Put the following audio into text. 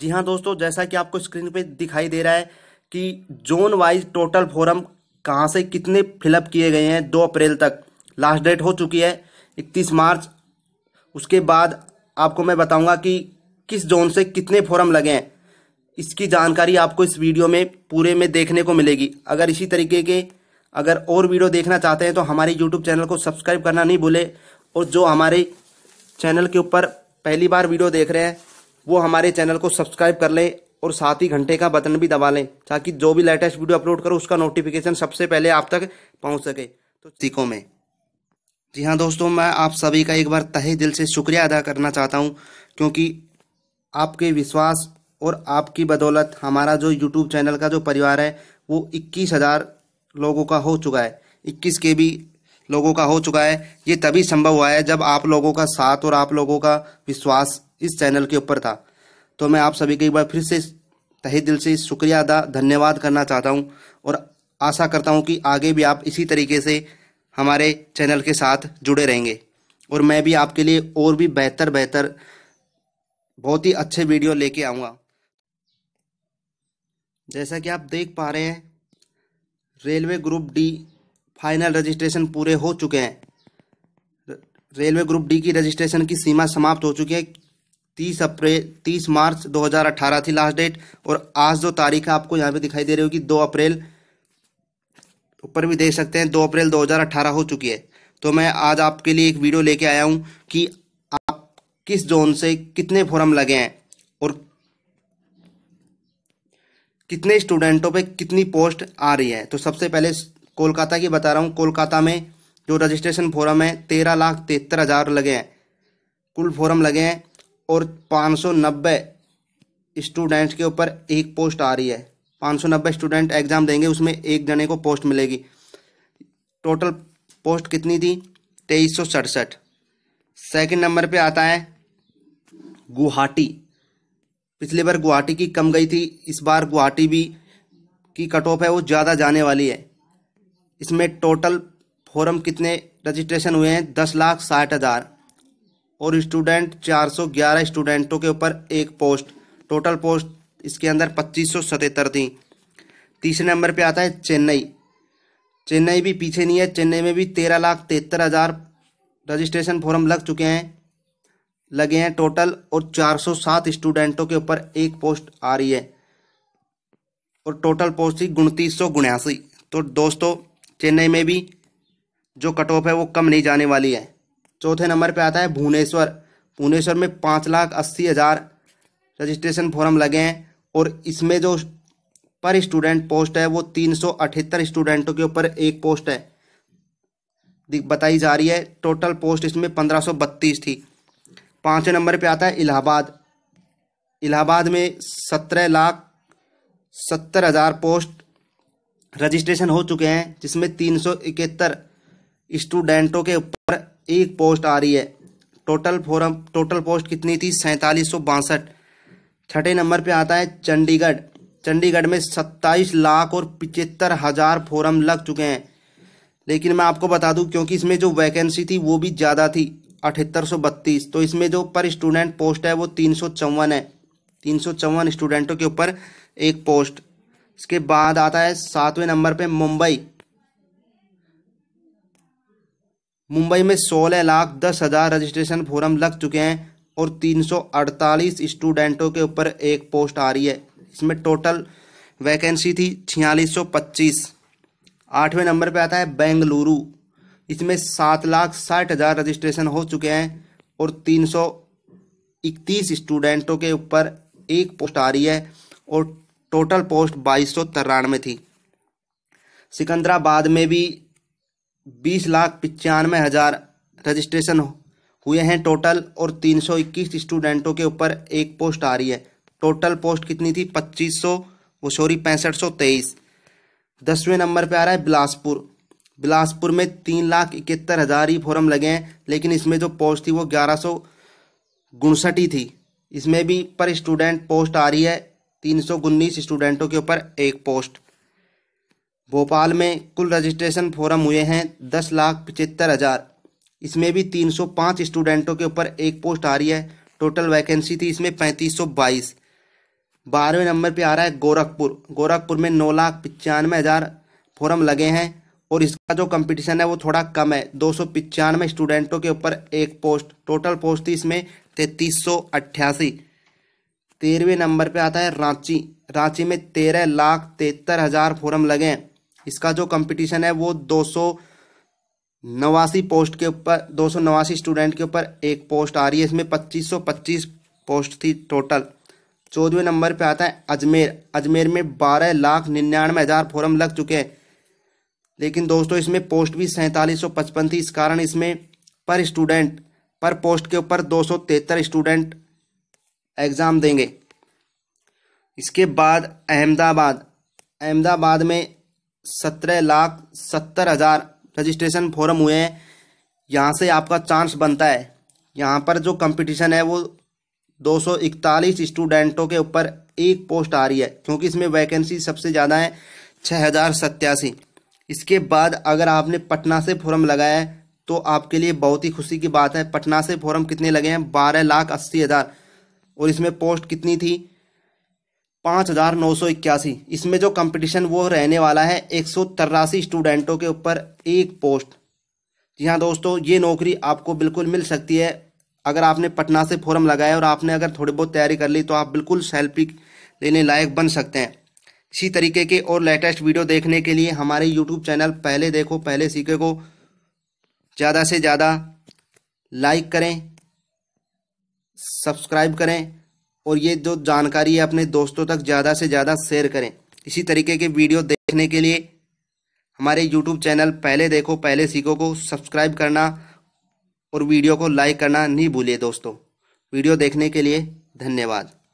जी हाँ दोस्तों जैसा कि आपको स्क्रीन पे दिखाई दे रहा है कि जोन वाइज टोटल फॉरम कहाँ से कितने फिलअप किए गए हैं दो अप्रैल तक लास्ट डेट हो चुकी है इकतीस मार्च उसके बाद आपको मैं बताऊँगा कि किस जोन से कितने फॉरम लगे हैं इसकी जानकारी आपको इस वीडियो में पूरे में देखने को मिलेगी अगर इसी तरीके के अगर और वीडियो देखना चाहते हैं तो हमारे यूट्यूब चैनल को सब्सक्राइब करना नहीं भूले और जो हमारे चैनल के ऊपर पहली बार वीडियो देख रहे हैं वो हमारे चैनल को सब्सक्राइब कर लें और साथ ही घंटे का बटन भी दबा लें ताकि जो भी लेटेस्ट वीडियो अपलोड करो उसका नोटिफिकेशन सबसे पहले आप तक पहुंच सके तो सीखो में जी हाँ दोस्तों मैं आप सभी का एक बार तहे दिल से शुक्रिया अदा करना चाहता हूँ क्योंकि आपके विश्वास और आपकी बदौलत हमारा जो यूट्यूब चैनल का जो परिवार है वो इक्कीस हज़ार लोगों का हो चुका है इक्कीस के भी लोगों का हो चुका है ये तभी संभव हुआ है जब आप लोगों का साथ और आप लोगों का विश्वास इस चैनल के ऊपर था तो मैं आप सभी की एक बार फिर से तहे दिल से शुक्रिया अदा धन्यवाद करना चाहता हूँ और आशा करता हूँ कि आगे भी आप इसी तरीके से हमारे चैनल के साथ जुड़े रहेंगे और मैं भी आपके लिए और भी बेहतर बेहतर बहुत ही अच्छे वीडियो लेके आऊँगा जैसा कि आप देख पा रहे हैं railway group D final registration पूरे हो चुके हैं रेलवे ग्रुप डी की रजिस्ट्रेशन की सीमा समाप्त हो चुकी है तीस अप्रैल तीस मार्च 2018 थी लास्ट डेट और आज जो तारीख है आपको यहाँ पे दिखाई दे रही होगी दो अप्रैल ऊपर भी देख सकते हैं दो अप्रैल 2018 हो चुकी है तो मैं आज आपके लिए एक वीडियो लेके आया हूँ कि आप किस जोन से कितने फॉर्म लगे हैं और कितने स्टूडेंटों पे कितनी पोस्ट आ रही है तो सबसे पहले कोलकाता की बता रहा हूँ कोलकाता में जो रजिस्ट्रेशन फॉरम है तेरह लाख तिहत्तर हज़ार लगे हैं कुल फॉरम लगे हैं और पाँच सौ नब्बे स्टूडेंट्स के ऊपर एक पोस्ट आ रही है पाँच सौ नब्बे स्टूडेंट एग्ज़ाम देंगे उसमें एक जने को पोस्ट मिलेगी टोटल पोस्ट कितनी थी तेईस सौ सड़सठ सेकेंड नंबर पर आता है गुवाहाटी पिछली बार गुवाहाटी की कम गई थी इस बार गुवाहाटी भी की कट ऑफ है वो ज़्यादा जाने वाली है इसमें टोटल फॉर्म कितने रजिस्ट्रेशन हुए हैं दस लाख साठ हज़ार और स्टूडेंट चार सौ ग्यारह स्टूडेंटों के ऊपर एक पोस्ट टोटल पोस्ट इसके अंदर पच्चीस सौ सतहत्तर थी तीसरे नंबर पे आता है चेन्नई चेन्नई भी पीछे नहीं है चेन्नई में भी तेरह लाख तिहत्तर हज़ार रजिस्ट्रेशन फॉर्म लग चुके हैं लगे हैं टोटल और चार सौ सात स्टूडेंटों के ऊपर एक पोस्ट आ रही है और टोटल पोस्ट थी उनतीस सौ तो दोस्तों चेन्नई में भी जो कट ऑफ है वो कम नहीं जाने वाली है चौथे नंबर पे आता है भुवनेश्वर भुवनेश्वर में पाँच लाख अस्सी हज़ार रजिस्ट्रेशन फॉर्म लगे हैं और इसमें जो पर स्टूडेंट पोस्ट है वो तीन सौ अठहत्तर स्टूडेंटों के ऊपर एक पोस्ट है बताई जा रही है टोटल पोस्ट इसमें पंद्रह सौ बत्तीस थी पाँचवें नंबर पर आता है इलाहाबाद इलाहाबाद में सत्रह लाख सत्तर हज़ार पोस्ट रजिस्ट्रेशन हो चुके हैं जिसमें तीन सौ इकहत्तर स्टूडेंटों के ऊपर एक पोस्ट आ रही है टोटल फोरम टोटल पोस्ट कितनी थी सैंतालीस सौ बासठ छठे नंबर पे आता है चंडीगढ़ चंडीगढ़ में सत्ताईस लाख और पिचहत्तर हज़ार फोरम लग चुके हैं लेकिन मैं आपको बता दूं क्योंकि इसमें जो वैकेंसी थी वो भी ज़्यादा थी अठहत्तर सौ बत्तीस तो इसमें जो पर स्टूडेंट पोस्ट है वो तीन सौ चौवन है तीन सौ चौवन स्टूडेंटों के ऊपर एक पोस्ट इसके बाद आता है सातवें नंबर पे मुंबई मुंबई में सोलह लाख दस हज़ार रजिस्ट्रेशन फॉर्म लग चुके हैं और तीन सौ अड़तालीस स्टूडेंटों के ऊपर एक पोस्ट आ रही है इसमें टोटल वैकेंसी थी छियालीस सौ पच्चीस आठवें नंबर पे आता है बेंगलुरु इसमें सात लाख साठ हज़ार रजिस्ट्रेशन हो चुके हैं और तीन सौ इकतीस स्टूडेंटों के ऊपर एक पोस्ट आ रही है और टोटल पोस्ट बाईस सौ तिरानवे थी सिकंदराबाद में भी बीस लाख पचानवे हज़ार रजिस्ट्रेशन हुए हैं टोटल और तीन सौ इक्कीस स्टूडेंटों के ऊपर एक पोस्ट आ रही है टोटल पोस्ट कितनी थी पच्चीस सौ वो सॉरी पैंसठ सौ तेईस दसवें नंबर पे आ रहा है बिलासपुर बिलासपुर में तीन लाख इकहत्तर हज़ार ही फॉर्म लगे हैं लेकिन इसमें जो पोस्ट थी वो ग्यारह सौ उनसठ ही थी इसमें भी पर स्टूडेंट पोस्ट आ रही है तीन स्टूडेंटों के ऊपर एक पोस्ट भोपाल में कुल रजिस्ट्रेशन फॉर्म हुए हैं दस लाख पचहत्तर हज़ार इसमें भी 305 स्टूडेंटों के ऊपर एक पोस्ट आ रही है टोटल वैकेंसी थी इसमें पैंतीस सौ बाईस बारहवें नंबर पे आ रहा है गोरखपुर गोरखपुर में नौ लाख पचानवे हज़ार फॉरम लगे हैं और इसका जो कंपटीशन है वो थोड़ा कम है दो सौ पचानवे स्टूडेंटों के ऊपर एक पोस्ट टोटल पोस्ट थी इसमें तैंतीस सौ अट्ठासी तेरहवें नंबर पे आता है रांची रांची में तेरह लाख तिहत्तर हज़ार फोरम लगे हैं इसका जो कंपटीशन है वो दो सौ नवासी पोस्ट के ऊपर दो सौ नवासी स्टूडेंट के ऊपर एक पोस्ट आ रही है इसमें पच्चीस सौ पच्चीस पोस्ट थी टोटल चौदहवें नंबर पे आता है अजमेर अजमेर में बारह लाख निन्यानवे हज़ार फॉरम लग चुके हैं लेकिन दोस्तों इसमें पोस्ट भी सैंतालीस सौ पचपन थी इस कारण इसमें पर स्टूडेंट पर पोस्ट के ऊपर दो सौ स्टूडेंट एग्ज़ाम देंगे इसके बाद अहमदाबाद अहमदाबाद में सत्रह लाख सत्तर हज़ार रजिस्ट्रेशन फॉर्म हुए हैं यहाँ से आपका चांस बनता है यहाँ पर जो कंपटीशन है वो दो सौ इकतालीस स्टूडेंटों के ऊपर एक पोस्ट आ रही है क्योंकि इसमें वैकेंसी सबसे ज़्यादा है छः हज़ार सत्तासी इसके बाद अगर आपने पटना से फॉर्म लगाया है तो आपके लिए बहुत ही खुशी की बात है पटना से फॉर्म कितने लगे हैं बारह लाख अस्सी हज़ार और इसमें पोस्ट कितनी थी पाँच हज़ार नौ सौ इक्यासी इसमें जो कंपटीशन वो रहने वाला है एक सौ तिरासी स्टूडेंटों के ऊपर एक पोस्ट जी हाँ दोस्तों ये नौकरी आपको बिल्कुल मिल सकती है अगर आपने पटना से फॉर्म लगाया और आपने अगर थोड़ी बहुत तैयारी कर ली तो आप बिल्कुल सेल्फी लेने लायक बन सकते हैं इसी तरीके के और लेटेस्ट वीडियो देखने के लिए हमारे यूट्यूब चैनल पहले देखो पहले सीखे को ज़्यादा से ज़्यादा लाइक करें सब्सक्राइब करें और ये जो जानकारी है अपने दोस्तों तक ज़्यादा से ज़्यादा शेयर करें इसी तरीके के वीडियो देखने के लिए हमारे यूट्यूब चैनल पहले देखो पहले सीखो को सब्सक्राइब करना और वीडियो को लाइक करना नहीं भूलिए दोस्तों वीडियो देखने के लिए धन्यवाद